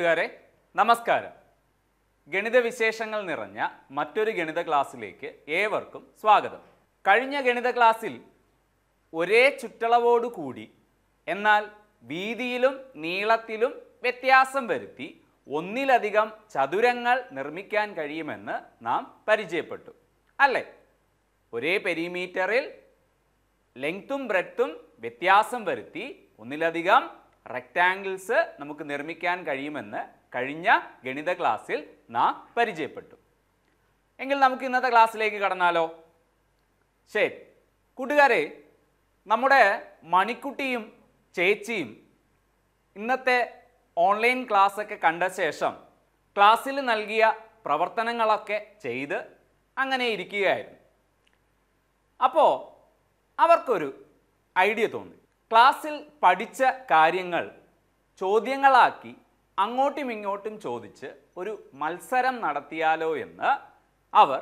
കൂട്ടുകാരെ നമസ്കാരം ഗണിത വിശേഷങ്ങൾ നിറഞ്ഞ മറ്റൊരു ഗണിത ക്ലാസ്സിലേക്ക് ഏവർക്കും സ്വാഗതം കഴിഞ്ഞ ഗണിത ക്ലാസ്സിൽ ഒരേ ചുറ്റളവോടുകൂടി എന്നാൽ വീതിയിലും നീളത്തിലും വ്യത്യാസം വരുത്തി ഒന്നിലധികം ചതുരങ്ങൾ നിർമ്മിക്കാൻ കഴിയുമെന്ന് നാം പരിചയപ്പെട്ടു അല്ലേ ഒരേ പെരിമീറ്ററിൽ ലെങ്ത്തും ബ്രെത്തും വ്യത്യാസം വരുത്തി ഒന്നിലധികം റെക്റ്റാങ്കിൾസ് നമുക്ക് നിർമ്മിക്കാൻ കഴിയുമെന്ന് കഴിഞ്ഞ ഗണിത ക്ലാസ്സിൽ നാം പരിചയപ്പെട്ടു എങ്കിൽ നമുക്ക് ഇന്നത്തെ ക്ലാസ്സിലേക്ക് കടന്നാലോ ശരി കൂട്ടുകാരെ നമ്മുടെ മണിക്കുട്ടിയും ചേച്ചിയും ഇന്നത്തെ ഓൺലൈൻ ക്ലാസ്സൊക്കെ കണ്ട ശേഷം ക്ലാസ്സിൽ നൽകിയ പ്രവർത്തനങ്ങളൊക്കെ ചെയ്ത് അങ്ങനെ ഇരിക്കുകയായിരുന്നു അപ്പോൾ അവർക്കൊരു ഐഡിയ തോന്നി ക്ലാസ്സിൽ പഠിച്ച കാര്യങ്ങൾ ചോദ്യങ്ങളാക്കി അങ്ങോട്ടും ഇങ്ങോട്ടും ചോദിച്ച് ഒരു മത്സരം നടത്തിയാലോ എന്ന് അവർ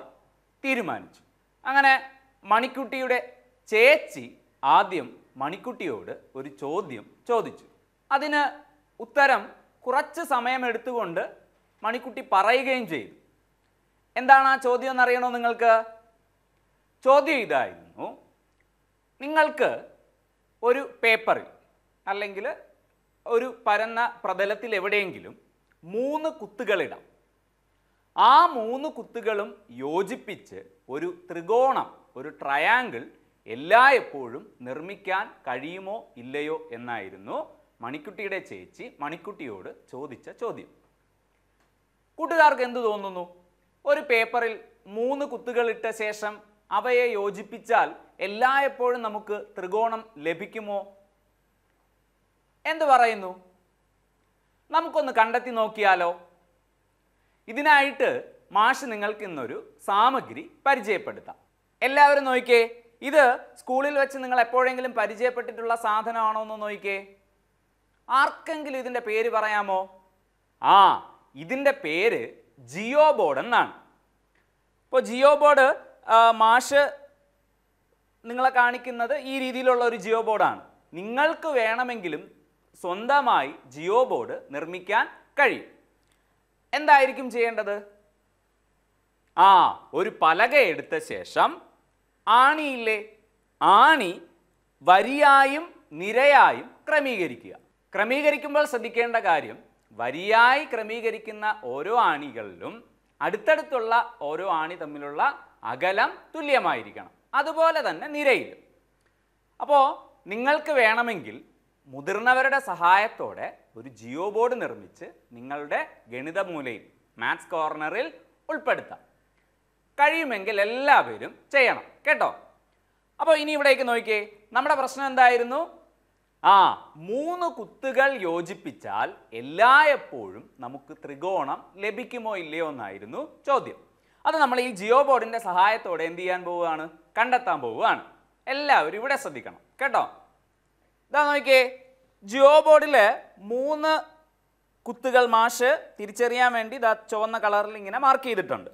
തീരുമാനിച്ചു അങ്ങനെ മണിക്കുട്ടിയുടെ ചേച്ചി ആദ്യം മണിക്കുട്ടിയോട് ഒരു ചോദ്യം ചോദിച്ചു അതിന് ഉത്തരം കുറച്ച് സമയമെടുത്തുകൊണ്ട് മണിക്കുട്ടി പറയുകയും ചെയ്തു എന്താണ് ആ ചോദ്യം എന്നറിയണോ നിങ്ങൾക്ക് ചോദ്യം ഇതായിരുന്നു നിങ്ങൾക്ക് ഒരു പേപ്പറിൽ അല്ലെങ്കിൽ ഒരു പരന്ന പ്രതലത്തിൽ എവിടെയെങ്കിലും മൂന്ന് കുത്തുകളിടാം ആ മൂന്ന് കുത്തുകളും യോജിപ്പിച്ച് ഒരു ത്രികോണം ഒരു ട്രയാങ്കിൾ എല്ലായ്പ്പോഴും നിർമ്മിക്കാൻ കഴിയുമോ ഇല്ലയോ എന്നായിരുന്നു മണിക്കുട്ടിയുടെ ചേച്ചി മണിക്കുട്ടിയോട് ചോദിച്ച ചോദ്യം കൂട്ടുകാർക്ക് എന്തു തോന്നുന്നു ഒരു പേപ്പറിൽ മൂന്ന് കുത്തുകളിട്ട ശേഷം അവയെ യോജിപ്പിച്ചാൽ എല്ലായ്പ്പോഴും നമുക്ക് ത്രികോണം ലഭിക്കുമോ എന്ത് പറയുന്നു നമുക്കൊന്ന് കണ്ടെത്തി നോക്കിയാലോ ഇതിനായിട്ട് മാഷ് നിങ്ങൾക്ക് ഇന്നൊരു സാമഗ്രി പരിചയപ്പെടുത്താം എല്ലാവരും നോക്കിക്കേ ഇത് സ്കൂളിൽ വെച്ച് നിങ്ങൾ എപ്പോഴെങ്കിലും പരിചയപ്പെട്ടിട്ടുള്ള സാധനമാണോ എന്ന് നോക്കിക്കേ ആർക്കെങ്കിലും ഇതിൻ്റെ പേര് പറയാമോ ആ ഇതിൻ്റെ പേര് ജിയോ ബോർഡ് എന്നാണ് ഇപ്പോൾ ജിയോ ബോർഡ് മാഷ് നിങ്ങളെ കാണിക്കുന്നത് ഈ രീതിയിലുള്ള ഒരു ജിയോ ബോർഡാണ് നിങ്ങൾക്ക് വേണമെങ്കിലും സ്വന്തമായി ജിയോ ബോർഡ് നിർമ്മിക്കാൻ കഴിയും എന്തായിരിക്കും ചെയ്യേണ്ടത് ആ ഒരു പലക എടുത്ത ശേഷം ആണിയില്ലേ ആണി വരിയായും നിരയായും ക്രമീകരിക്കുക ക്രമീകരിക്കുമ്പോൾ ശ്രദ്ധിക്കേണ്ട കാര്യം വരിയായി ക്രമീകരിക്കുന്ന ഓരോ ആണികളിലും അടുത്തടുത്തുള്ള ഓരോ ആണി തമ്മിലുള്ള അകലം തുല്യമായിരിക്കണം അതുപോലെ തന്നെ നിരയിലും അപ്പോൾ നിങ്ങൾക്ക് വേണമെങ്കിൽ മുതിർന്നവരുടെ സഹായത്തോടെ ഒരു ജിയോ ബോർഡ് നിർമ്മിച്ച് നിങ്ങളുടെ ഗണിത മൂലയിൽ മാത്സ് കോർണറിൽ ഉൾപ്പെടുത്താം കഴിയുമെങ്കിൽ എല്ലാവരും ചെയ്യണം കേട്ടോ അപ്പോൾ ഇനി ഇവിടേക്ക് നോക്കിയേ നമ്മുടെ പ്രശ്നം എന്തായിരുന്നു ആ മൂന്ന് കുത്തുകൾ യോജിപ്പിച്ചാൽ എല്ലായ്പ്പോഴും നമുക്ക് ത്രികോണം ലഭിക്കുമോ ഇല്ലയോ എന്നായിരുന്നു ചോദ്യം അത് നമ്മൾ ഈ ജിയോ ബോർഡിൻ്റെ സഹായത്തോടെ എന്ത് ചെയ്യാൻ പോവുകയാണ് കണ്ടെത്താൻ പോവുകയാണ് എല്ലാവരും ഇവിടെ ശ്രദ്ധിക്കണം കേട്ടോ ഇതാ നോക്കിയേ ജിയോ ബോർഡിൽ മൂന്ന് കുത്തുകൾ മാഷ് തിരിച്ചറിയാൻ വേണ്ടി ഇതാ ചുവന്ന കളറിൽ ഇങ്ങനെ മാർക്ക് ചെയ്തിട്ടുണ്ട്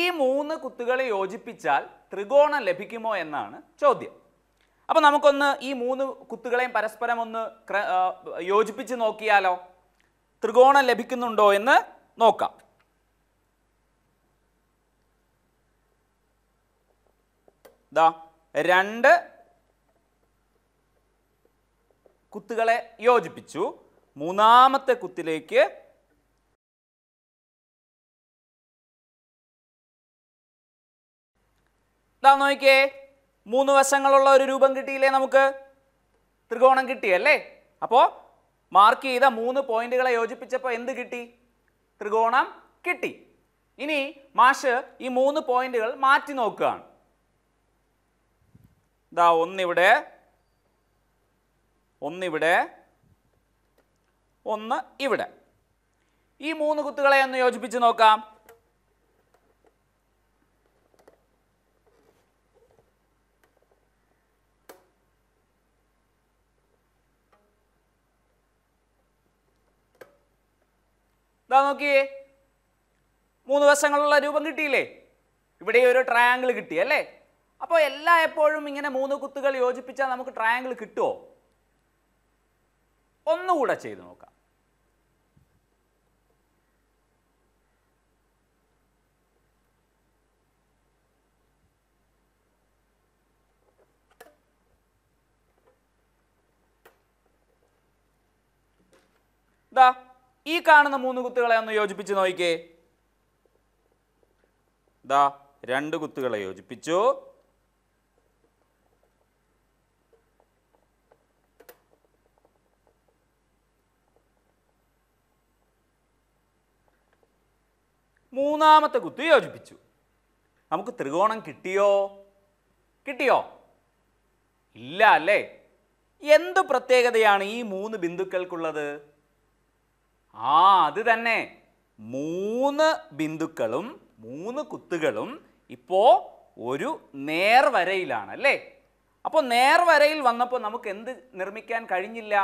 ഈ മൂന്ന് കുത്തുകളെ യോജിപ്പിച്ചാൽ ത്രികോണം ലഭിക്കുമോ എന്നാണ് ചോദ്യം അപ്പോൾ നമുക്കൊന്ന് ഈ മൂന്ന് കുത്തുകളെയും പരസ്പരം ഒന്ന് യോജിപ്പിച്ച് നോക്കിയാലോ ത്രികോണം ലഭിക്കുന്നുണ്ടോ എന്ന് നോക്കാം ദാ രണ്ട് കുത്തുകളെ യോജിപ്പിച്ചു മൂന്നാമത്തെ കുത്തിലേക്ക് ഇതാ നോക്കിയേ മൂന്ന് വശങ്ങളുള്ള ഒരു രൂപം കിട്ടിയില്ലേ നമുക്ക് ത്രികോണം കിട്ടിയല്ലേ അപ്പോൾ മാർക്ക് ചെയ്ത മൂന്ന് പോയിന്റുകളെ യോജിപ്പിച്ചപ്പോൾ എന്ത് കിട്ടി ത്രികോണം കിട്ടി ഇനി മാഷ് ഈ മൂന്ന് പോയിന്റുകൾ മാറ്റി നോക്കുകയാണ് ഇതാ ഒന്നിവിടെ ഒന്നിവിടെ ഒന്ന് ഇവിടെ ഈ മൂന്ന് കുത്തുകളെ ഒന്ന് യോജിപ്പിച്ച് നോക്കാം ഇതാ നോക്കിയേ മൂന്ന് വശങ്ങളുള്ള രൂപം കിട്ടിയില്ലേ ഇവിടെ ഒരു ട്രയാങ്കിൾ കിട്ടി അല്ലേ അപ്പോൾ എല്ലാ എപ്പോഴും ഇങ്ങനെ മൂന്ന് കുത്തുകൾ യോജിപ്പിച്ചാൽ നമുക്ക് ട്രയാങ്കിൾ കിട്ടുമോ ഒന്നുകൂടെ ചെയ്ത് നോക്കാം ദാ ഈ കാണുന്ന മൂന്ന് കുത്തുകളെ ഒന്ന് യോജിപ്പിച്ച് നോക്കിക്കേ ദാ രണ്ട് കുത്തുകളെ യോജിപ്പിച്ചു മൂന്നാമത്തെ കുത്ത് യോജിപ്പിച്ചു നമുക്ക് ത്രികോണം കിട്ടിയോ കിട്ടിയോ ഇല്ല അല്ലേ എന്തു പ്രത്യേകതയാണ് ഈ മൂന്ന് ബിന്ദുക്കൾക്കുള്ളത് ആ അത് തന്നെ മൂന്ന് ബിന്ദുക്കളും മൂന്ന് കുത്തുകളും ഇപ്പോൾ ഒരു നേർവരയിലാണ് അല്ലേ അപ്പോൾ നേർവരയിൽ വന്നപ്പോൾ നമുക്ക് എന്ത് നിർമ്മിക്കാൻ കഴിഞ്ഞില്ല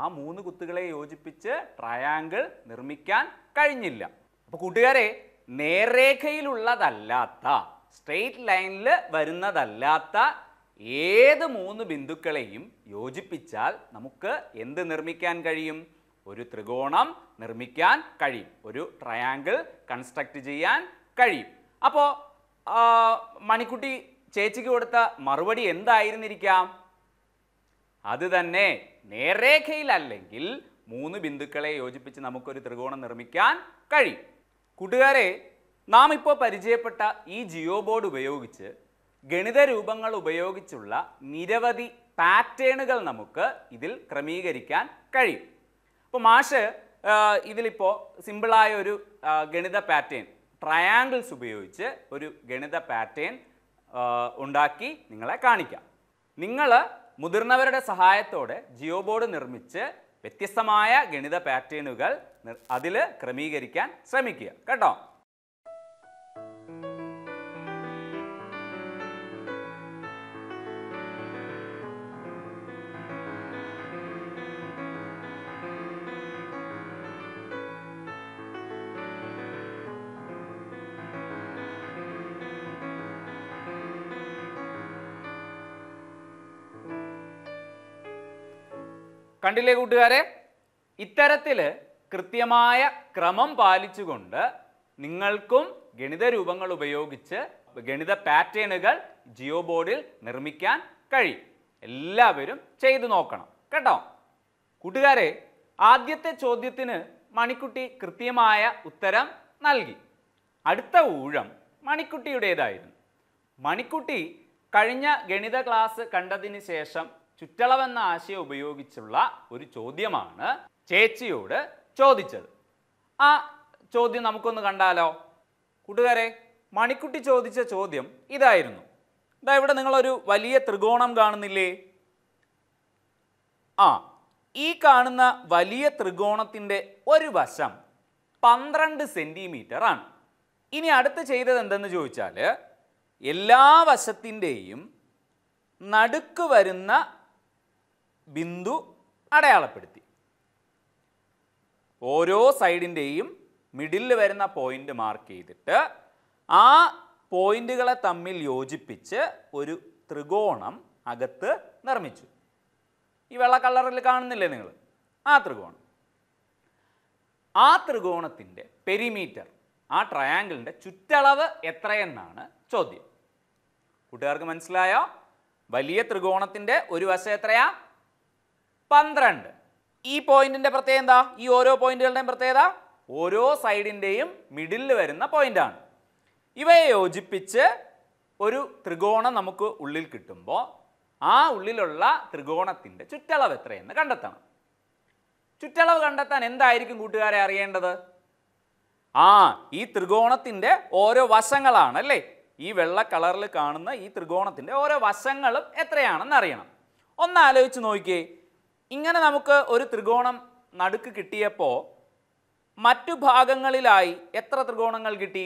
ആ മൂന്ന് കുത്തുകളെ യോജിപ്പിച്ച് ട്രയാങ്കിൾ നിർമ്മിക്കാൻ കഴിഞ്ഞില്ല അപ്പൊ കൂട്ടുകാരെ നേർരേഖയിലുള്ളതല്ലാത്ത സ്ട്രെയിറ്റ് ലൈനിൽ വരുന്നതല്ലാത്ത ഏത് മൂന്ന് ബിന്ദുക്കളെയും യോജിപ്പിച്ചാൽ നമുക്ക് എന്ത് നിർമ്മിക്കാൻ കഴിയും ഒരു ത്രികോണം നിർമ്മിക്കാൻ കഴിയും ഒരു ട്രയാങ്കിൾ കൺസ്ട്രക്റ്റ് ചെയ്യാൻ കഴിയും അപ്പോൾ മണിക്കുട്ടി ചേച്ചിക്ക് കൊടുത്ത മറുപടി എന്തായിരുന്നിരിക്കാം അത് തന്നെ നേർരേഖയിലല്ലെങ്കിൽ മൂന്ന് ബിന്ദുക്കളെ യോജിപ്പിച്ച് നമുക്കൊരു ത്രികോണം നിർമ്മിക്കാൻ കഴിയും കൂട്ടുകാരെ നാം ഇപ്പോൾ പരിചയപ്പെട്ട ഈ ജിയോ ബോർഡ് ഉപയോഗിച്ച് ഗണിത രൂപങ്ങൾ ഉപയോഗിച്ചുള്ള നിരവധി പാറ്റേണുകൾ നമുക്ക് ഇതിൽ ക്രമീകരിക്കാൻ കഴിയും അപ്പോൾ മാഷ് ഇതിലിപ്പോൾ സിമ്പിളായ ഒരു ഗണിത പാറ്റേൺ ട്രയാങ്കിൾസ് ഉപയോഗിച്ച് ഒരു ഗണിത പാറ്റേൺ ഉണ്ടാക്കി നിങ്ങളെ കാണിക്കാം നിങ്ങൾ മുതിർന്നവരുടെ സഹായത്തോടെ ജിയോ ബോർഡ് നിർമ്മിച്ച് വ്യത്യസ്തമായ ഗണിത പാറ്റേണുകൾ അതിൽ ക്രമീകരിക്കാൻ ശ്രമിക്കുക കേട്ടോ കണ്ടില്ലേ കൂട്ടുകാരെ ഇത്തരത്തിൽ കൃത്യമായ ക്രമം പാലിച്ചുകൊണ്ട് നിങ്ങൾക്കും ഗണിത രൂപങ്ങൾ ഉപയോഗിച്ച് ഗണിത പാറ്റേണുകൾ ജിയോ ബോർഡിൽ നിർമ്മിക്കാൻ കഴിയും എല്ലാവരും ചെയ്തു നോക്കണം കേട്ടോ കൂട്ടുകാരെ ആദ്യത്തെ ചോദ്യത്തിന് മണിക്കുട്ടി കൃത്യമായ ഉത്തരം നൽകി അടുത്ത ഊഴം മണിക്കുട്ടിയുടേതായിരുന്നു മണിക്കുട്ടി കഴിഞ്ഞ ഗണിത ക്ലാസ് കണ്ടതിന് ശേഷം ചുറ്റളവെന്ന ആശയം ഉപയോഗിച്ചുള്ള ഒരു ചോദ്യമാണ് ചേച്ചിയോട് ചോദിച്ചത് ആ ചോദ്യം നമുക്കൊന്ന് കണ്ടാലോ കൂട്ടുകാരെ മണിക്കുട്ടി ചോദിച്ച ചോദ്യം ഇതായിരുന്നു ഇതാ ഇവിടെ നിങ്ങളൊരു വലിയ ത്രികോണം കാണുന്നില്ലേ ആ ഈ കാണുന്ന വലിയ ത്രികോണത്തിൻ്റെ ഒരു വശം പന്ത്രണ്ട് സെൻറ്റിമീറ്റർ ആണ് ഇനി അടുത്ത് ചെയ്തത് എന്തെന്ന് ചോദിച്ചാൽ എല്ലാ വശത്തിൻ്റെയും നടുക്ക് വരുന്ന ബിന്ദു അടയാളപ്പെടുത്തി ഓരോ സൈഡിൻ്റെയും മിഡിൽ വരുന്ന പോയിന്റ് മാർക്ക് ചെയ്തിട്ട് ആ പോയിന്റുകളെ തമ്മിൽ യോജിപ്പിച്ച് ഒരു ത്രികോണം അകത്ത് നിർമ്മിച്ചു ഈ വെള്ള കളറിൽ കാണുന്നില്ലേ നിങ്ങൾ ആ ത്രികോണം ആ ത്രികോണത്തിൻ്റെ പെരിമീറ്റർ ആ ട്രയാങ്കിളിൻ്റെ ചുറ്റളവ് എത്രയെന്നാണ് ചോദ്യം കൂട്ടുകാർക്ക് മനസ്സിലായോ വലിയ ത്രികോണത്തിൻ്റെ ഒരു വശം എത്രയാ പന്ത്രണ്ട് ഈ പോയിന്റിന്റെ പ്രത്യേകത എന്താ ഈ ഓരോ പോയിന്റുകളുടെയും പ്രത്യേകത ഓരോ സൈഡിൻ്റെയും മിഡിലിൽ വരുന്ന പോയിന്റാണ് ഇവയെ യോജിപ്പിച്ച് ഒരു ത്രികോണം നമുക്ക് ഉള്ളിൽ കിട്ടുമ്പോൾ ആ ഉള്ളിലുള്ള ത്രികോണത്തിൻ്റെ ചുറ്റളവ് എത്രയെന്ന് കണ്ടെത്തണം ചുറ്റളവ് കണ്ടെത്താൻ എന്തായിരിക്കും കൂട്ടുകാരെ അറിയേണ്ടത് ആ ഈ ത്രികോണത്തിൻ്റെ ഓരോ വശങ്ങളാണ് അല്ലേ ഈ വെള്ള കളറിൽ കാണുന്ന ഈ ത്രികോണത്തിൻ്റെ ഓരോ വശങ്ങളും എത്രയാണെന്ന് അറിയണം ഒന്ന് ആലോചിച്ച് നോക്കിയേ ഇങ്ങനെ നമുക്ക് ഒരു ത്രികോണം നടുക്ക് കിട്ടിയപ്പോൾ മറ്റു ഭാഗങ്ങളിലായി എത്ര ത്രികോണങ്ങൾ കിട്ടി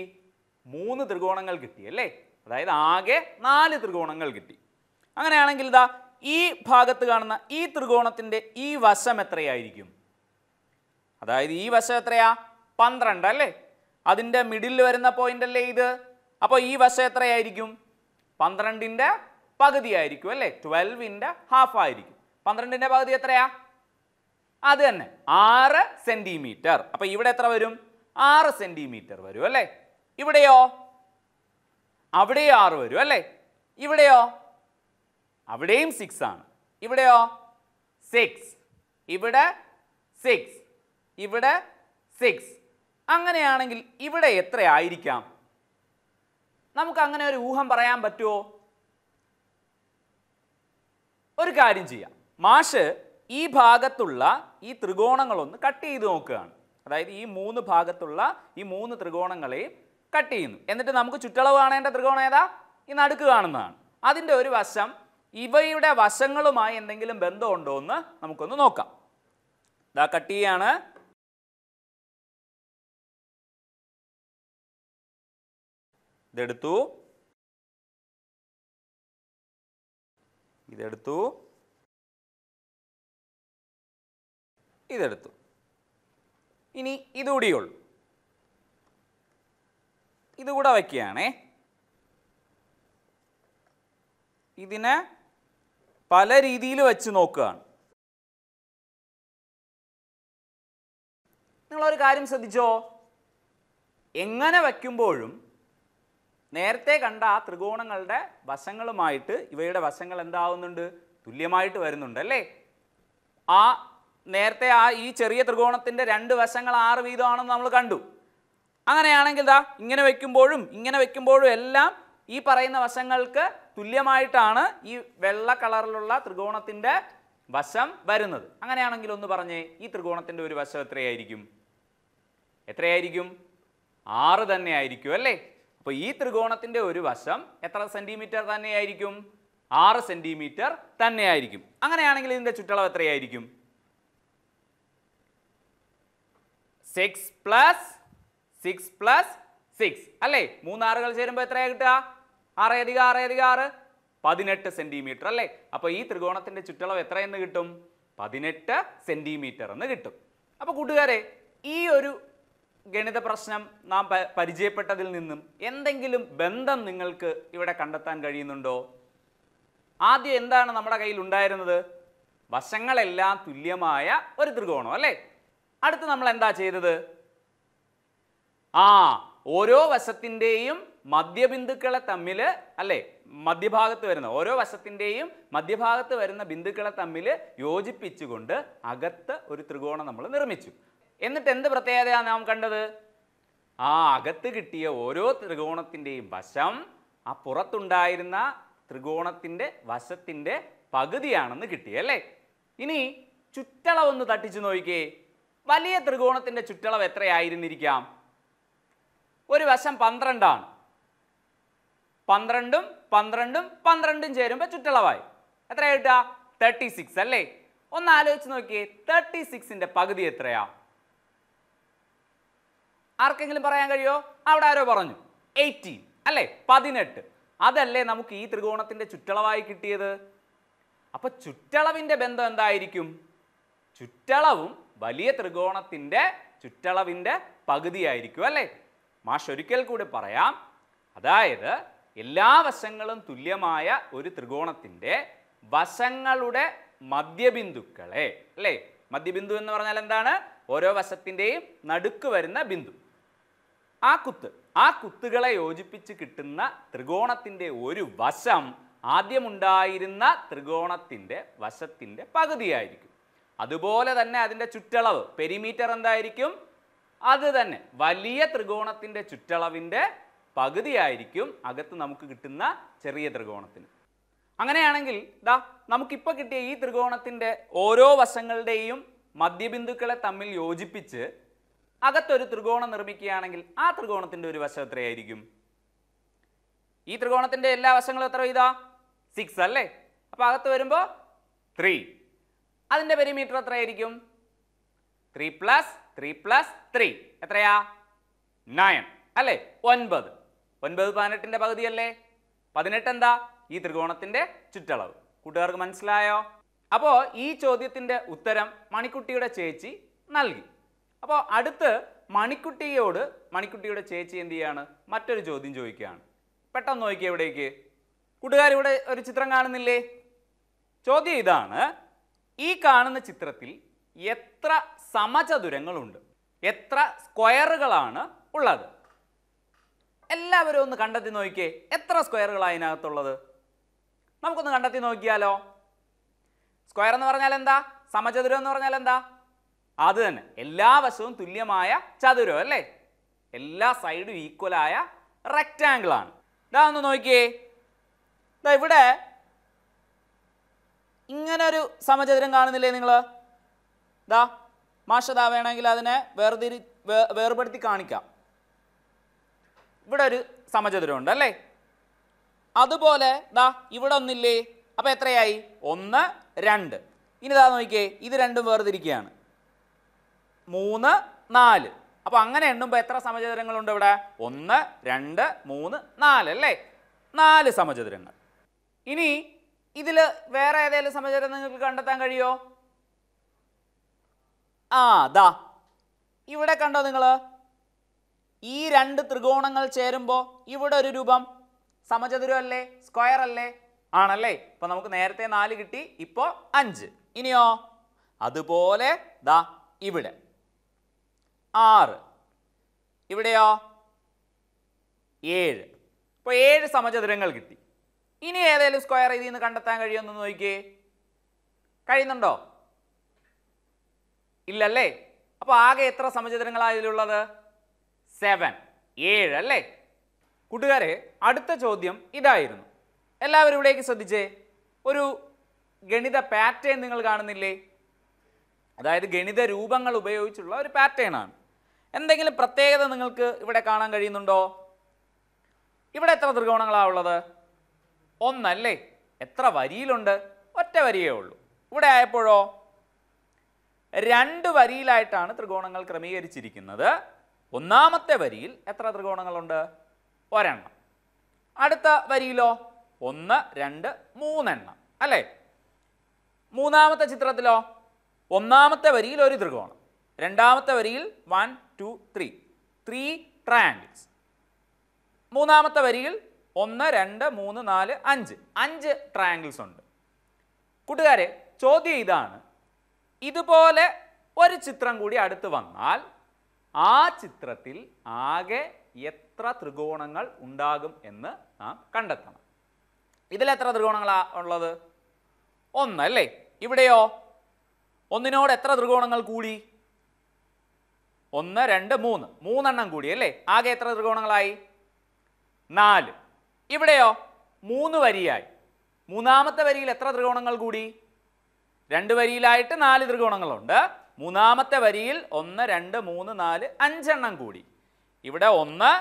മൂന്ന് ത്രികോണങ്ങൾ കിട്ടി അല്ലേ അതായത് ആകെ നാല് ത്രികോണങ്ങൾ കിട്ടി അങ്ങനെയാണെങ്കിൽ ഇതാ ഈ ഭാഗത്ത് കാണുന്ന ഈ ത്രികോണത്തിൻ്റെ ഈ വശം എത്രയായിരിക്കും അതായത് ഈ വശം എത്രയാ പന്ത്രണ്ട് അല്ലേ അതിൻ്റെ മിഡിൽ വരുന്ന പോയിന്റ് അല്ലേ ഇത് അപ്പോൾ ഈ വശം എത്രയായിരിക്കും പന്ത്രണ്ടിൻ്റെ പകുതി ആയിരിക്കും അല്ലേ ട്വൽവിൻ്റെ ഹാഫ് ആയിരിക്കും പന്ത്രണ്ടിന്റെ പകുതി എത്രയാ അത് തന്നെ ആറ് സെന്റിമീറ്റർ അപ്പോൾ ഇവിടെ എത്ര വരും ആറ് സെന്റിമീറ്റർ വരും അല്ലേ ഇവിടെയോ അവിടെയോ ആറ് വരും അല്ലേ ഇവിടെയോ അവിടെയും സിക്സ് ആണ് ഇവിടെയോ സിക്സ് ഇവിടെ സിക്സ് ഇവിടെ സിക്സ് അങ്ങനെയാണെങ്കിൽ ഇവിടെ എത്ര ആയിരിക്കാം നമുക്ക് അങ്ങനെ ഒരു ഊഹം പറയാൻ പറ്റുമോ ഒരു കാര്യം ചെയ്യാം മാഷ് ഈ ഭാഗത്തുള്ള ഈ ത്രികോണങ്ങളൊന്ന് കട്ട് ചെയ്ത് നോക്കുകയാണ് അതായത് ഈ മൂന്ന് ഭാഗത്തുള്ള ഈ മൂന്ന് ത്രികോണങ്ങളെയും കട്ട് ചെയ്യുന്നു എന്നിട്ട് നമുക്ക് ചുറ്റളവ് കാണേണ്ട ത്രികോണം ഏതാ ഈ നടുക്ക് കാണുന്നതാണ് അതിൻ്റെ ഒരു വശം ഇവയുടെ വശങ്ങളുമായി എന്തെങ്കിലും ബന്ധമുണ്ടോ എന്ന് നമുക്കൊന്ന് നോക്കാം ഇതാ കട്ട് ചെയ്യാണ് ഇതെടുത്തു ഇതെടുത്തു ഇതെടുത്തു ഇനി ഇതുകൂടിയുള്ളൂ ഇതുകൂടെ വയ്ക്കുകയാണേ ഇതിനെ പല രീതിയിൽ വെച്ച് നോക്കുകയാണ് നിങ്ങളൊരു കാര്യം ശ്രദ്ധിച്ചോ എങ്ങനെ വയ്ക്കുമ്പോഴും നേരത്തെ കണ്ട ആ ത്രികോണങ്ങളുടെ വശങ്ങളുമായിട്ട് ഇവയുടെ വശങ്ങൾ എന്താവുന്നുണ്ട് തുല്യമായിട്ട് വരുന്നുണ്ട് അല്ലേ ആ നേരത്തെ ആ ഈ ചെറിയ ത്രികോണത്തിൻ്റെ രണ്ട് വശങ്ങൾ ആറ് വീതമാണെന്ന് നമ്മൾ കണ്ടു അങ്ങനെയാണെങ്കിൽ ദാ ഇങ്ങനെ വയ്ക്കുമ്പോഴും ഇങ്ങനെ വയ്ക്കുമ്പോഴും എല്ലാം ഈ പറയുന്ന വശങ്ങൾക്ക് തുല്യമായിട്ടാണ് ഈ വെള്ള കളറിലുള്ള ത്രികോണത്തിൻ്റെ വശം വരുന്നത് അങ്ങനെയാണെങ്കിൽ ഒന്ന് പറഞ്ഞേ ഈ ത്രികോണത്തിൻ്റെ ഒരു വശം എത്രയായിരിക്കും എത്രയായിരിക്കും ആറ് തന്നെ ആയിരിക്കും അല്ലേ അപ്പോൾ ഈ ത്രികോണത്തിൻ്റെ ഒരു വശം എത്ര സെൻറ്റിമീറ്റർ തന്നെയായിരിക്കും ആറ് സെൻറ്റിമീറ്റർ തന്നെയായിരിക്കും അങ്ങനെയാണെങ്കിൽ ഇതിൻ്റെ ചുറ്റളവ് എത്രയായിരിക്കും six plus six plus six അല്ലേ മൂന്നാറുകൾ ചേരുമ്പോൾ എത്രയാണ് കിട്ടുക ആറ് അധികം ആറ് അധികം ആറ് പതിനെട്ട് സെൻറ്റിമീറ്റർ അല്ലേ അപ്പോൾ ഈ ത്രികോണത്തിൻ്റെ ചുറ്റളവ് എത്രയെന്ന് കിട്ടും പതിനെട്ട് സെൻറ്റിമീറ്റർ എന്ന് കിട്ടും അപ്പോൾ കൂട്ടുകാരെ ഈ ഒരു ഗണിത പ്രശ്നം നാം പരിചയപ്പെട്ടതിൽ നിന്നും എന്തെങ്കിലും ബന്ധം നിങ്ങൾക്ക് ഇവിടെ കണ്ടെത്താൻ കഴിയുന്നുണ്ടോ ആദ്യം എന്താണ് നമ്മുടെ കയ്യിൽ ഉണ്ടായിരുന്നത് വശങ്ങളെല്ലാം തുല്യമായ ഒരു ത്രികോണം അല്ലേ അടുത്ത് നമ്മൾ എന്താ ചെയ്തത് ആ ഓരോ വശത്തിൻ്റെയും മധ്യബിന്ദുക്കളെ തമ്മിൽ അല്ലേ മധ്യഭാഗത്ത് വരുന്ന ഓരോ വശത്തിൻ്റെയും മധ്യഭാഗത്ത് വരുന്ന ബിന്ദുക്കളെ തമ്മിൽ യോജിപ്പിച്ചുകൊണ്ട് അകത്ത് ഒരു ത്രികോണം നമ്മൾ നിർമ്മിച്ചു എന്നിട്ട് എന്ത് പ്രത്യേകതയാണ് നാം കണ്ടത് ആ അകത്ത് കിട്ടിയ ഓരോ ത്രികോണത്തിൻ്റെയും വശം ആ പുറത്തുണ്ടായിരുന്ന ത്രികോണത്തിൻ്റെ വശത്തിൻ്റെ പകുതിയാണെന്ന് കിട്ടി അല്ലേ ഇനി ചുറ്റളവൊന്ന് തട്ടിച്ചു നോക്കിക്കേ വലിയ ത്രികോണത്തിൻ്റെ ചുറ്റളവ് എത്രയായിരുന്നിരിക്കാം ഒരു വശം പന്ത്രണ്ടാണ് പന്ത്രണ്ടും പന്ത്രണ്ടും പന്ത്രണ്ടും ചേരുമ്പോൾ ചുറ്റളവായി എത്ര കിട്ടുക തേർട്ടി സിക്സ് അല്ലേ ഒന്ന് ആലോചിച്ച് നോക്കിയേ തേർട്ടി സിക്സിൻ്റെ പകുതി എത്രയാ ആർക്കെങ്കിലും പറയാൻ കഴിയോ അവിടെ ആരോ പറഞ്ഞു എയ്റ്റീൻ അല്ലേ പതിനെട്ട് അതല്ലേ നമുക്ക് ഈ ത്രികോണത്തിൻ്റെ ചുറ്റളവായി കിട്ടിയത് അപ്പോൾ ചുറ്റളവിൻ്റെ ബന്ധം എന്തായിരിക്കും ചുറ്റളവും വലിയ ത്രികോണത്തിൻ്റെ ചുറ്റളവിൻ്റെ പകുതിയായിരിക്കും അല്ലേ മാഷ് ഒരിക്കൽ കൂടി പറയാം അതായത് എല്ലാ വശങ്ങളും തുല്യമായ ഒരു ത്രികോണത്തിൻ്റെ വശങ്ങളുടെ മദ്യബിന്ദുക്കളെ അല്ലേ മധ്യബിന്ദു എന്ന് പറഞ്ഞാൽ എന്താണ് ഓരോ വശത്തിൻ്റെയും നടുക്ക് വരുന്ന ബിന്ദു ആ കുത്ത് ആ കുത്തുകളെ യോജിപ്പിച്ച് കിട്ടുന്ന ത്രികോണത്തിൻ്റെ ഒരു വശം ആദ്യമുണ്ടായിരുന്ന ത്രികോണത്തിൻ്റെ വശത്തിൻ്റെ പകുതിയായിരിക്കും അതുപോലെ തന്നെ അതിൻ്റെ ചുറ്റളവ് പെരിമീറ്റർ എന്തായിരിക്കും അത് തന്നെ വലിയ ത്രികോണത്തിൻ്റെ ചുറ്റളവിൻ്റെ പകുതിയായിരിക്കും അകത്ത് നമുക്ക് കിട്ടുന്ന ചെറിയ ത്രികോണത്തിന് അങ്ങനെയാണെങ്കിൽ ദാ നമുക്കിപ്പോൾ കിട്ടിയ ഈ ത്രികോണത്തിൻ്റെ ഓരോ വശങ്ങളുടെയും മധ്യബിന്ദുക്കളെ തമ്മിൽ യോജിപ്പിച്ച് അകത്തൊരു ത്രികോണം നിർമ്മിക്കുകയാണെങ്കിൽ ആ ത്രികോണത്തിൻ്റെ ഒരു വശം എത്രയായിരിക്കും ഈ ത്രികോണത്തിൻ്റെ എല്ലാ വശങ്ങളും എത്ര ഇതാ സിക്സ് അല്ലേ അപ്പോൾ അകത്ത് വരുമ്പോൾ ത്രീ അതിൻ്റെ പെരിമീറ്റർ എത്രയായിരിക്കും three plus three plus three എത്രയാ നയൻ അല്ലേ ഒൻപത് ഒൻപത് പതിനെട്ടിൻ്റെ പകുതിയല്ലേ പതിനെട്ട് എന്താ ഈ ത്രികോണത്തിൻ്റെ ചുറ്റളവ് കൂട്ടുകാർക്ക് മനസ്സിലായോ അപ്പോൾ ഈ ചോദ്യത്തിൻ്റെ ഉത്തരം മണിക്കുട്ടിയുടെ ചേച്ചി നൽകി അപ്പോൾ അടുത്ത് മണിക്കുട്ടിയോട് മണിക്കുട്ടിയുടെ ചേച്ചി എന്ത് ചെയ്യാണ് മറ്റൊരു ചോദ്യം ചോദിക്കുകയാണ് പെട്ടെന്ന് നോക്കിയ എവിടേക്ക് കൂട്ടുകാരിവിടെ ഒരു ചിത്രം കാണുന്നില്ലേ ചോദ്യം ഇതാണ് ഈ കാണുന്ന ചിത്രത്തിൽ എത്ര സമചതുരങ്ങളുണ്ട് എത്ര സ്ക്വയറുകളാണ് ഉള്ളത് എല്ലാവരും ഒന്ന് കണ്ടെത്തി നോക്കിയേ എത്ര സ്ക്വയറുകളാണ് അതിനകത്തുള്ളത് നമുക്കൊന്ന് കണ്ടെത്തി നോക്കിയാലോ സ്ക്വയർ എന്ന് പറഞ്ഞാൽ എന്താ സമചതുരം എന്ന് പറഞ്ഞാൽ എന്താ അത് തന്നെ എല്ലാ വശവും തുല്യമായ ചതുരം അല്ലേ എല്ലാ സൈഡും ഈക്വലായ റെക്റ്റാങ്കിളാണ് ഇതാ ഒന്ന് നോക്കിയേ ഇതാ ഇവിടെ ഇങ്ങനെ ഒരു സമചതുരം കാണുന്നില്ലേ നിങ്ങൾ ദാ മാഷതാ വേണമെങ്കിൽ അതിനെ വേർതിരി വേർപെടുത്തി കാണിക്കാം ഇവിടെ ഒരു സമചതുരമുണ്ട് അല്ലേ അതുപോലെ ദാ ഇവിടെ ഒന്നില്ലേ അപ്പോൾ എത്രയായി ഒന്ന് രണ്ട് ഇനി ഇതാ നോക്കിയേ ഇത് രണ്ടും വേർതിരിക്കുകയാണ് മൂന്ന് നാല് അപ്പോൾ അങ്ങനെ എണ്ണുമ്പോൾ എത്ര സമചതുരങ്ങളുണ്ട് ഇവിടെ ഒന്ന് രണ്ട് മൂന്ന് നാല് അല്ലേ നാല് സമചതുരങ്ങൾ ഇനി ഇതിൽ വേറെ ഏതെങ്കിലും സമാചാരം നിങ്ങൾക്ക് കണ്ടെത്താൻ കഴിയോ ആ ദാ ഇവിടെ കണ്ടോ നിങ്ങൾ ഈ രണ്ട് ത്രികോണങ്ങൾ ചേരുമ്പോൾ ഇവിടെ ഒരു രൂപം സമചതുരം അല്ലേ സ്ക്വയർ അല്ലേ ആണല്ലേ ഇപ്പൊ നമുക്ക് നേരത്തെ നാല് കിട്ടി ഇപ്പോ അഞ്ച് ഇനിയോ അതുപോലെ ദാ ഇവിടെ ആറ് ഇവിടെയോ ഏഴ് ഇപ്പൊ ഏഴ് സമചതുരങ്ങൾ കിട്ടി ഇനി ഏതെങ്കിലും സ്ക്വയർ ഇതിൽ നിന്ന് കണ്ടെത്താൻ കഴിയുമെന്ന് നോക്കിയേ കഴിയുന്നുണ്ടോ ഇല്ലല്ലേ അപ്പോൾ ആകെ എത്ര സമചതുരങ്ങളാണ് ഇതിലുള്ളത് സെവൻ ഏഴ് അല്ലേ കൂട്ടുകാരെ അടുത്ത ചോദ്യം ഇതായിരുന്നു എല്ലാവരും ഇവിടേക്ക് ശ്രദ്ധിച്ചേ ഒരു ഗണിത പാറ്റേൺ നിങ്ങൾ കാണുന്നില്ലേ അതായത് ഗണിത രൂപങ്ങൾ ഉപയോഗിച്ചുള്ള ഒരു പാറ്റേൺ ആണ് എന്തെങ്കിലും പ്രത്യേകത നിങ്ങൾക്ക് ഇവിടെ കാണാൻ കഴിയുന്നുണ്ടോ ഇവിടെ എത്ര ത്രികോണങ്ങളാണ് ഉള്ളത് ഒന്നല്ലേ എത്ര വരിയിലുണ്ട് ഒറ്റ വരിയേ ഉള്ളൂ ഇവിടെ ആയപ്പോഴോ രണ്ട് വരിയിലായിട്ടാണ് ത്രികോണങ്ങൾ ക്രമീകരിച്ചിരിക്കുന്നത് ഒന്നാമത്തെ വരിയിൽ എത്ര ത്രികോണങ്ങളുണ്ട് ഒരെണ്ണം അടുത്ത വരിയിലോ ഒന്ന് രണ്ട് മൂന്നെണ്ണം അല്ലേ മൂന്നാമത്തെ ചിത്രത്തിലോ ഒന്നാമത്തെ വരിയിൽ ഒരു ത്രികോണം രണ്ടാമത്തെ വരിയിൽ one two three three triangles മൂന്നാമത്തെ വരിയിൽ ഒന്ന് രണ്ട് മൂന്ന് നാല് അഞ്ച് അഞ്ച് ട്രയാങ്കിൾസ് ഉണ്ട് കൂട്ടുകാരെ ചോദ്യം ഇതാണ് ഇതുപോലെ ഒരു ചിത്രം കൂടി അടുത്ത് വന്നാൽ ആ ചിത്രത്തിൽ ആകെ എത്ര ത്രികോണങ്ങൾ ഉണ്ടാകും എന്ന് നാം കണ്ടെത്തണം ഇതിൽ എത്ര ത്രികോണങ്ങളാ ഉള്ളത് ഒന്ന് അല്ലേ ഇവിടെയോ ഒന്നിനോട് എത്ര ത്രികോണങ്ങൾ കൂടി ഒന്ന് രണ്ട് മൂന്ന് മൂന്നെണ്ണം കൂടി അല്ലേ ആകെ എത്ര ത്രികോണങ്ങളായി നാല് ഇവിടെയോ മൂന്ന് വരിയായി മൂന്നാമത്തെ വരിയിൽ എത്ര ത്രികോണങ്ങൾ കൂടി രണ്ട് വരിയിലായിട്ട് നാല് ത്രികോണങ്ങളുണ്ട് മൂന്നാമത്തെ വരിയിൽ ഒന്ന് രണ്ട് മൂന്ന് നാല് അഞ്ചെണ്ണം കൂടി ഇവിടെ ഒന്ന്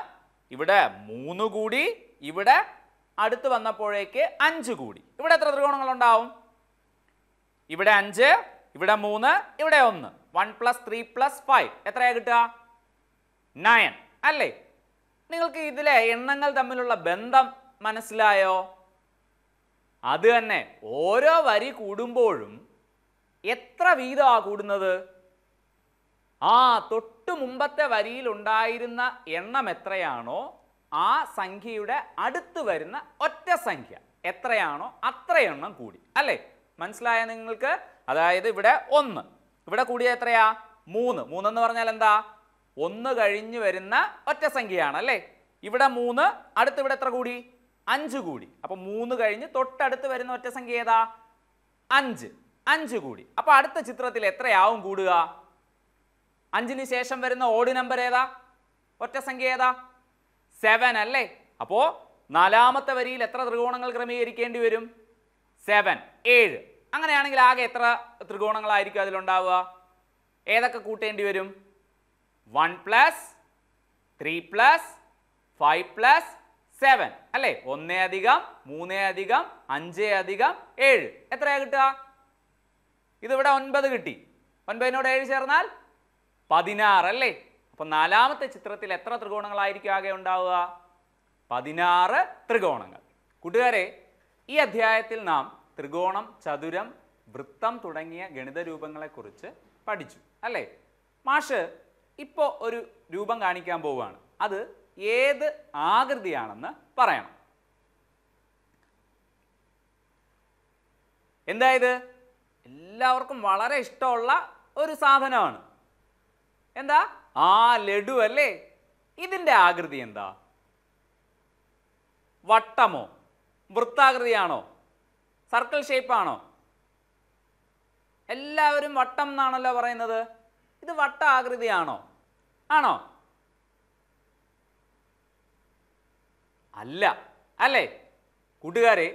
ഇവിടെ മൂന്ന് കൂടി ഇവിടെ അടുത്ത് വന്നപ്പോഴേക്ക് അഞ്ച് കൂടി ഇവിടെ എത്ര ത്രികോണങ്ങളുണ്ടാവും ഇവിടെ അഞ്ച് ഇവിടെ മൂന്ന് ഇവിടെ ഒന്ന് one plus three plus five എത്രയാ കിട്ടുക നയൻ അല്ലേ നിങ്ങൾക്ക് ഇതിലെ എണ്ണങ്ങൾ തമ്മിലുള്ള ബന്ധം മനസ്സിലായോ അത് തന്നെ ഓരോ വരി കൂടുമ്പോഴും എത്ര വീതമാണ് കൂടുന്നത് ആ തൊട്ടു മുമ്പത്തെ വരിയിൽ ഉണ്ടായിരുന്ന എണ്ണം എത്രയാണോ ആ സംഖ്യയുടെ അടുത്ത് വരുന്ന ഒറ്റ സംഖ്യ എത്രയാണോ എണ്ണം കൂടി അല്ലേ മനസ്സിലായ നിങ്ങൾക്ക് അതായത് ഇവിടെ ഒന്ന് ഇവിടെ കൂടിയ എത്രയാ മൂന്ന് മൂന്നെന്ന് പറഞ്ഞാൽ എന്താ ഒന്ന് കഴിഞ്ഞ് വരുന്ന ഒറ്റ സംഖ്യയാണ് അല്ലേ ഇവിടെ മൂന്ന് അടുത്ത് ഇവിടെ എത്ര കൂടി അഞ്ച് കൂടി അപ്പോൾ മൂന്ന് കഴിഞ്ഞ് തൊട്ടടുത്ത് വരുന്ന ഒറ്റ സംഖ്യ ഏതാ അഞ്ച് അഞ്ച് കൂടി അപ്പോൾ അടുത്ത ചിത്രത്തിൽ എത്രയാവും കൂടുക അഞ്ചിന് ശേഷം വരുന്ന ഓഡ് നമ്പർ ഏതാ ഒറ്റ സംഖ്യ ഏതാ സെവൻ അല്ലേ അപ്പോൾ നാലാമത്തെ വരിയിൽ എത്ര ത്രികോണങ്ങൾ ക്രമീകരിക്കേണ്ടി വരും സെവൻ ഏഴ് അങ്ങനെയാണെങ്കിൽ ആകെ എത്ര ത്രികോണങ്ങളായിരിക്കും അതിലുണ്ടാവുക ഏതൊക്കെ കൂട്ടേണ്ടി വരും one plus three plus five plus seven അല്ലേ ഒന്നേ അധികം മൂന്നേ അധികം അഞ്ചേ അധികം ഏഴ് എത്രയാ കിട്ടുക ഇതിവിടെ ഒൻപത് കിട്ടി ഒൻപതിനോട് ഏഴ് ചേർന്നാൽ പതിനാറ് അല്ലേ അപ്പം നാലാമത്തെ ചിത്രത്തിൽ എത്ര ത്രികോണങ്ങളായിരിക്കും ആകെ ഉണ്ടാവുക പതിനാറ് ത്രികോണങ്ങൾ കൂട്ടുകാരെ ഈ അധ്യായത്തിൽ നാം ത്രികോണം ചതുരം വൃത്തം തുടങ്ങിയ ഗണിത രൂപങ്ങളെക്കുറിച്ച് പഠിച്ചു അല്ലേ മാഷ് ഇപ്പോൾ ഒരു രൂപം കാണിക്കാൻ പോവുകയാണ് അത് ഏത് ആകൃതിയാണെന്ന് പറയണം എന്തായത് എല്ലാവർക്കും വളരെ ഇഷ്ടമുള്ള ഒരു സാധനമാണ് എന്താ ആ ലഡു അല്ലേ ഇതിൻ്റെ ആകൃതി എന്താ വട്ടമോ വൃത്താകൃതിയാണോ സർക്കിൾ ഷേപ്പാണോ എല്ലാവരും വട്ടം എന്നാണല്ലോ പറയുന്നത് ഇത് വട്ട ആകൃതിയാണോ ആണോ അല്ല അല്ലേ കൂട്ടുകാരെ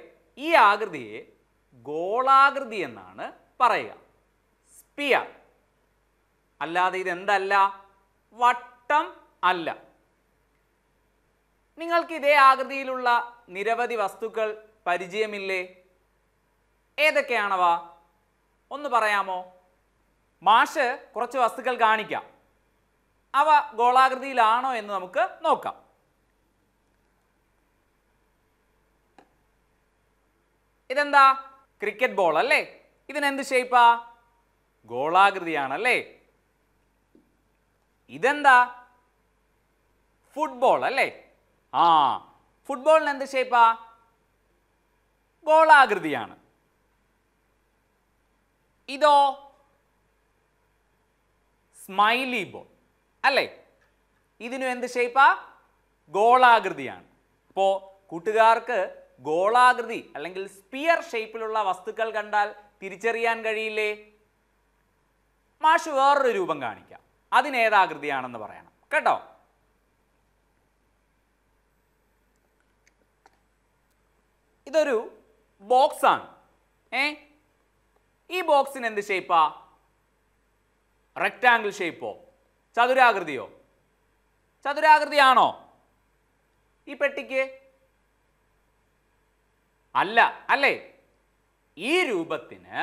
ഈ ആകൃതിയെ ഗോളാകൃതി എന്നാണ് പറയുക സ്പിയർ അല്ലാതെ ഇതെന്തല്ല വട്ടം അല്ല നിങ്ങൾക്ക് ഇതേ ആകൃതിയിലുള്ള നിരവധി വസ്തുക്കൾ പരിചയമില്ലേ ഏതൊക്കെയാണവ ഒന്ന് പറയാമോ മാഷ് കുറച്ച് വസ്തുക്കൾ കാണിക്കാം അവ ഗോളാകൃതിയിലാണോ എന്ന് നമുക്ക് നോക്കാം ഇതെന്താ ക്രിക്കറ്റ് ബോൾ അല്ലേ ഇതിനെന്ത് ഷേപ്പാ ഗോളാകൃതിയാണല്ലേ ഇതെന്താ ഫുട്ബോൾ അല്ലേ ആ ഫുട്ബോളിന് എന്ത് ഷേപ്പാ ഗോളാകൃതിയാണ് ഇതോ സ്മൈലി ബോൾ അല്ലേ ഇതിനു എന്ത് ഷേപ്പാ ഗോളാകൃതിയാണ് അപ്പോൾ കൂട്ടുകാർക്ക് ഗോളാകൃതി അല്ലെങ്കിൽ സ്പിയർ ഷേപ്പിലുള്ള വസ്തുക്കൾ കണ്ടാൽ തിരിച്ചറിയാൻ കഴിയില്ലേ മാഷ് വേറൊരു രൂപം കാണിക്കാം അതിനേതാകൃതിയാണെന്ന് പറയണം കേട്ടോ ഇതൊരു ബോക്സാണ് ഏ ഈ ബോക്സിന് എന്ത് ഷേപ്പാ റെക്റ്റാങ്കിൾ ഷേപ്പോ ചതുരാകൃതിയോ ചതുരാകൃതിയാണോ ഈ പെട്ടിക്ക് അല്ല അല്ലേ ഈ രൂപത്തിന്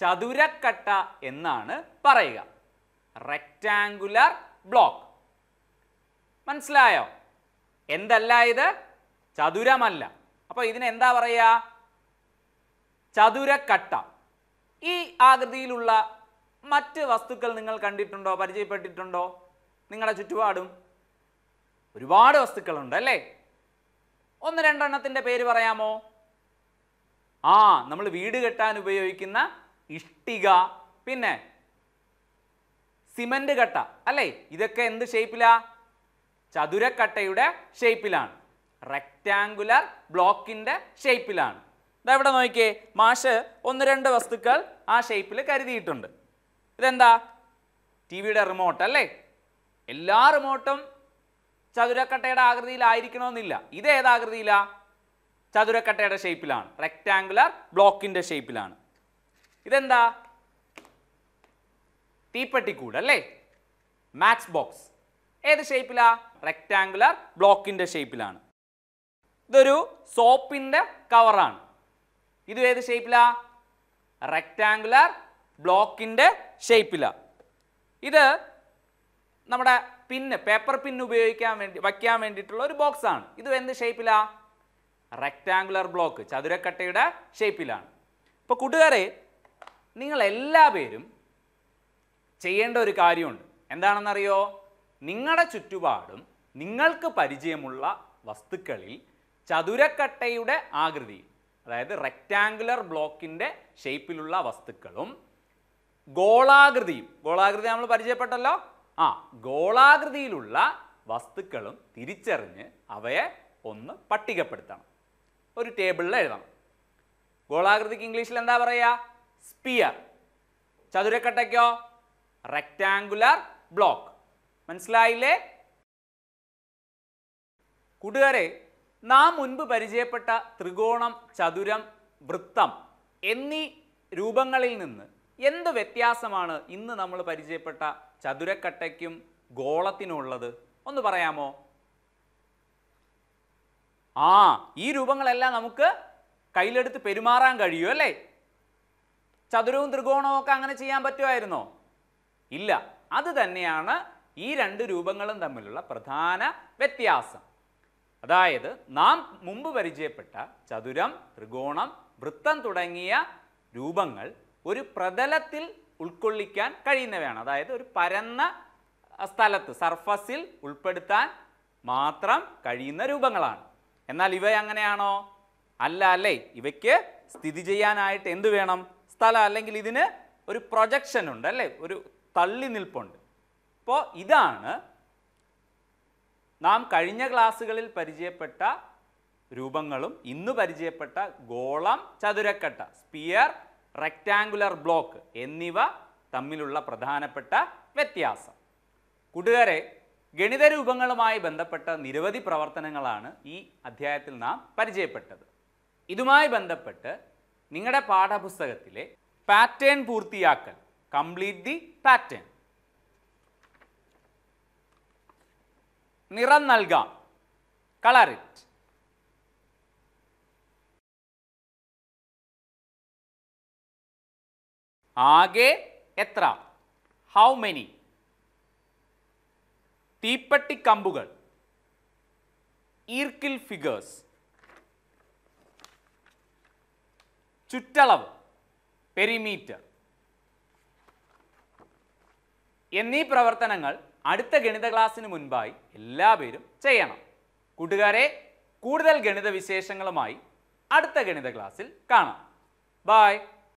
ചതുരക്കട്ട എന്നാണ് പറയുക റെക്റ്റാങ്കുലർ ബ്ലോക്ക് മനസ്സിലായോ എന്തല്ല ഇത് ചതുരമല്ല അപ്പോൾ ഇതിനെന്താ പറയുക ചതുരക്കട്ട ഈ ആകൃതിയിലുള്ള മറ്റ് വസ്തുക്കൾ നിങ്ങൾ കണ്ടിട്ടുണ്ടോ പരിചയപ്പെട്ടിട്ടുണ്ടോ നിങ്ങളുടെ ചുറ്റുപാടും ഒരുപാട് വസ്തുക്കളുണ്ട് അല്ലേ ഒന്ന് രണ്ടെണ്ണത്തിൻ്റെ പേര് പറയാമോ ആ നമ്മൾ വീട് കെട്ടാൻ ഉപയോഗിക്കുന്ന ഇഷ്ടിക പിന്നെ സിമൻ്റ് കട്ട അല്ലേ ഇതൊക്കെ എന്ത് ഷേപ്പിലാ ചതുരക്കട്ടയുടെ ഷേപ്പിലാണ് റെക്റ്റാങ്കുലർ ബ്ലോക്കിൻ്റെ ഷേപ്പിലാണ് ഇതാ ഇവിടെ നോക്കിയേ മാഷ് ഒന്ന് രണ്ട് വസ്തുക്കൾ ആ ഷേപ്പിൽ കരുതിയിട്ടുണ്ട് ഇതെന്താ ടി വിയുടെ റിമോട്ട് അല്ലേ എല്ലാ റിമോട്ടും ചതുരക്കട്ടയുടെ ആകൃതിയിലായിരിക്കണമെന്നില്ല ഇത് ഏതാകൃതിയിലാണ് ചതുരക്കട്ടയുടെ ഷേപ്പിലാണ് റെക്റ്റാങ്കുലർ ബ്ലോക്കിൻ്റെ ഷേപ്പിലാണ് ഇതെന്താ തീപ്പെട്ടിക്കൂട് അല്ലേ മാച്ച് ബോക്സ് ഏത് ഷേപ്പിലാ റെക്റ്റാങ്കുലർ ബ്ലോക്കിൻ്റെ ഷേപ്പിലാണ് ഇതൊരു സോപ്പിൻ്റെ കവറാണ് ഇത് ഏത് ഷേപ്പിലാ റെക്റ്റാങ്കുലർ ബ്ലോക്കിൻ്റെ ഷേപ്പിലാണ് ഇത് നമ്മുടെ പിന്ന് പേപ്പർ പിന്ന് ഉപയോഗിക്കാൻ വേണ്ടി വയ്ക്കാൻ വേണ്ടിയിട്ടുള്ള ഒരു ബോക്സാണ് ഇത് എന്ത് ഷേപ്പിലാണ് റെക്റ്റാങ്കുലർ ബ്ലോക്ക് ചതുരക്കട്ടയുടെ ഷേപ്പിലാണ് ഇപ്പോൾ കൂട്ടുകാരെ നിങ്ങൾ എല്ലാ പേരും ചെയ്യേണ്ട ഒരു കാര്യമുണ്ട് എന്താണെന്നറിയോ നിങ്ങളുടെ ചുറ്റുപാടും നിങ്ങൾക്ക് പരിചയമുള്ള വസ്തുക്കളിൽ ചതുരക്കട്ടയുടെ ആകൃതി അതായത് റെക്റ്റാങ്കുലർ ബ്ലോക്കിൻ്റെ ഷേപ്പിലുള്ള വസ്തുക്കളും ഗോളാകൃതിയും ഗോളാകൃതി നമ്മൾ പരിചയപ്പെട്ടല്ലോ ആ ഗോളാകൃതിയിലുള്ള വസ്തുക്കളും തിരിച്ചറിഞ്ഞ് അവയെ ഒന്ന് പട്ടികപ്പെടുത്തണം ഒരു ടേബിളിൽ എഴുതണം ഗോളാകൃതിക്ക് ഇംഗ്ലീഷിൽ എന്താ പറയുക സ്പിയർ ചതുരക്കട്ടയ്ക്കോ റെക്റ്റാങ്കുലർ ബ്ലോക്ക് മനസ്സിലായില്ലേ കൂട്ടുകാരെ നാം മുൻപ് പരിചയപ്പെട്ട ത്രികോണം ചതുരം വൃത്തം എന്നീ രൂപങ്ങളിൽ നിന്ന് എന്ത് വ്യത്യാസമാണ് ഇന്ന് നമ്മൾ പരിചയപ്പെട്ട ചതുരക്കട്ടയ്ക്കും ഗോളത്തിനുള്ളത് ഒന്ന് പറയാമോ ആ ഈ രൂപങ്ങളെല്ലാം നമുക്ക് കയ്യിലെടുത്ത് പെരുമാറാൻ കഴിയും അല്ലേ ചതുരവും ത്രികോണവും ഒക്കെ അങ്ങനെ ചെയ്യാൻ പറ്റുമായിരുന്നോ ഇല്ല അത് തന്നെയാണ് ഈ രണ്ട് രൂപങ്ങളും തമ്മിലുള്ള പ്രധാന വ്യത്യാസം അതായത് നാം മുമ്പ് പരിചയപ്പെട്ട ചതുരം ത്രികോണം വൃത്തം തുടങ്ങിയ രൂപങ്ങൾ ഒരു പ്രതലത്തിൽ ഉൾക്കൊള്ളിക്കാൻ കഴിയുന്നവയാണ് അതായത് ഒരു പരന്ന സ്ഥലത്ത് സർഫസിൽ ഉൾപ്പെടുത്താൻ മാത്രം കഴിയുന്ന രൂപങ്ങളാണ് എന്നാൽ ഇവ അങ്ങനെയാണോ അല്ല അല്ലേ ഇവയ്ക്ക് സ്ഥിതി ചെയ്യാനായിട്ട് എന്ത് വേണം സ്ഥലം അല്ലെങ്കിൽ ഇതിന് ഒരു പ്രൊജക്ഷൻ ഉണ്ട് അല്ലേ ഒരു തള്ളി നിൽപ്പുണ്ട് അപ്പോൾ ഇതാണ് നാം കഴിഞ്ഞ ക്ലാസ്സുകളിൽ പരിചയപ്പെട്ട രൂപങ്ങളും ഇന്ന് പരിചയപ്പെട്ട ഗോളം ചതുരക്കട്ട സ്പിയർ റെക്റ്റാങ്കുലർ ബ്ലോക്ക് എന്നിവ തമ്മിലുള്ള പ്രധാനപ്പെട്ട വ്യത്യാസം കൂട്ടുകാരെ ഗണിത രൂപങ്ങളുമായി ബന്ധപ്പെട്ട നിരവധി പ്രവർത്തനങ്ങളാണ് ഈ അധ്യായത്തിൽ നാം പരിചയപ്പെട്ടത് ഇതുമായി ബന്ധപ്പെട്ട് നിങ്ങളുടെ പാഠപുസ്തകത്തിലെ പാറ്റേൺ പൂർത്തിയാക്കൽ കംപ്ലീറ്റ് ദി പാറ്റേൺ നിറം നൽകാം കളർ ഇറ്റ് ആകെ എത്ര ഹൗ മെനി തീപ്പെട്ടിക്കമ്പുകൾ ഈർക്കിൽ ഫിഗേഴ്സ് ചുറ്റളവ് പെരിമീറ്റർ എന്നീ പ്രവർത്തനങ്ങൾ അടുത്ത ഗണിത ക്ലാസ്സിന് മുൻപായി എല്ലാവരും ചെയ്യണം കൂട്ടുകാരെ കൂടുതൽ ഗണിത വിശേഷങ്ങളുമായി അടുത്ത ഗണിത ക്ലാസ്സിൽ കാണാം ബായ്